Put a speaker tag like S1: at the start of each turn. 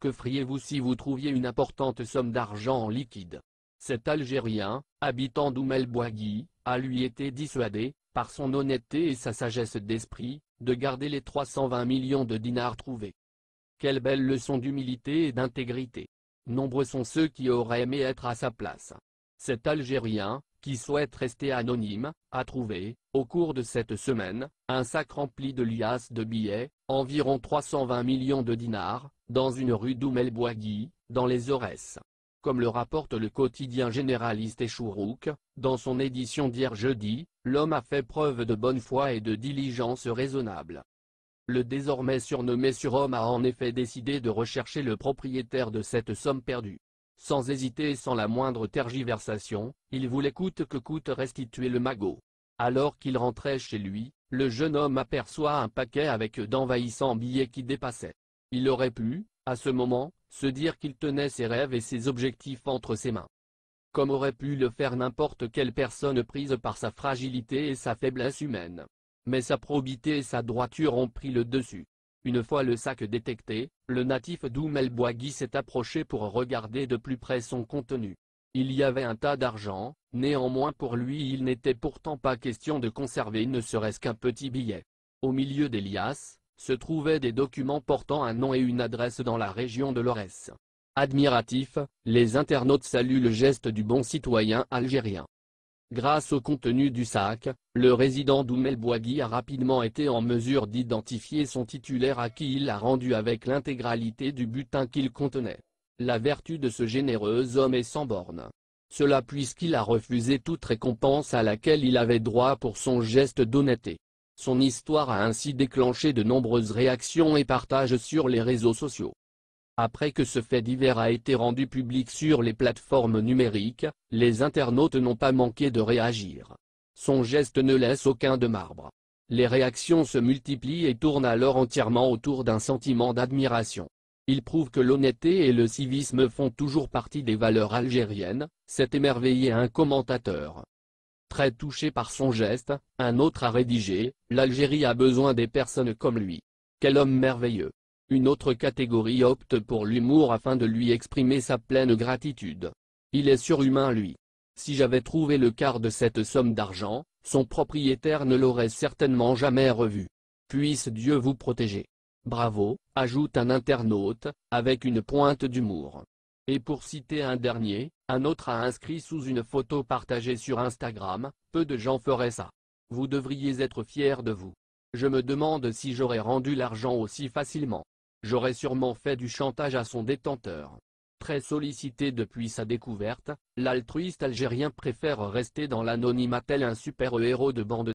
S1: Que feriez-vous si vous trouviez une importante somme d'argent en liquide Cet Algérien, habitant d'Oumel Bouagui, a lui été dissuadé, par son honnêteté et sa sagesse d'esprit, de garder les 320 millions de dinars trouvés. Quelle belle leçon d'humilité et d'intégrité. Nombreux sont ceux qui auraient aimé être à sa place. Cet Algérien, qui souhaite rester anonyme, a trouvé, au cours de cette semaine, un sac rempli de liasses de billets, environ 320 millions de dinars, dans une rue d'Oumelboagui, dans les Aurès. Comme le rapporte le quotidien généraliste Echourouk, dans son édition d'hier jeudi, l'homme a fait preuve de bonne foi et de diligence raisonnable. Le désormais surnommé surhomme a en effet décidé de rechercher le propriétaire de cette somme perdue. Sans hésiter et sans la moindre tergiversation, il voulait coûte que coûte restituer le magot. Alors qu'il rentrait chez lui, le jeune homme aperçoit un paquet avec d'envahissants billets qui dépassaient. Il aurait pu, à ce moment, se dire qu'il tenait ses rêves et ses objectifs entre ses mains. Comme aurait pu le faire n'importe quelle personne prise par sa fragilité et sa faiblesse humaine. Mais sa probité et sa droiture ont pris le dessus. Une fois le sac détecté, le natif d'Oumelboigui s'est approché pour regarder de plus près son contenu. Il y avait un tas d'argent, néanmoins pour lui il n'était pourtant pas question de conserver ne serait-ce qu'un petit billet. Au milieu des liasses, se trouvaient des documents portant un nom et une adresse dans la région de Lorès. Admiratif, les internautes saluent le geste du bon citoyen algérien. Grâce au contenu du sac, le résident d'Oumel Bouagui a rapidement été en mesure d'identifier son titulaire à qui il a rendu avec l'intégralité du butin qu'il contenait. La vertu de ce généreux homme est sans borne. Cela puisqu'il a refusé toute récompense à laquelle il avait droit pour son geste d'honnêteté. Son histoire a ainsi déclenché de nombreuses réactions et partages sur les réseaux sociaux. Après que ce fait divers a été rendu public sur les plateformes numériques, les internautes n'ont pas manqué de réagir. Son geste ne laisse aucun de marbre. Les réactions se multiplient et tournent alors entièrement autour d'un sentiment d'admiration. Il prouve que l'honnêteté et le civisme font toujours partie des valeurs algériennes, s'est émerveillé un commentateur. Très touché par son geste, un autre a rédigé, l'Algérie a besoin des personnes comme lui. Quel homme merveilleux. Une autre catégorie opte pour l'humour afin de lui exprimer sa pleine gratitude. Il est surhumain lui. Si j'avais trouvé le quart de cette somme d'argent, son propriétaire ne l'aurait certainement jamais revu. Puisse Dieu vous protéger. Bravo, ajoute un internaute, avec une pointe d'humour. Et pour citer un dernier, un autre a inscrit sous une photo partagée sur Instagram, peu de gens feraient ça. Vous devriez être fiers de vous. Je me demande si j'aurais rendu l'argent aussi facilement. J'aurais sûrement fait du chantage à son détenteur. Très sollicité depuis sa découverte, l'altruiste algérien préfère rester dans l'anonymat tel un super-héros de bande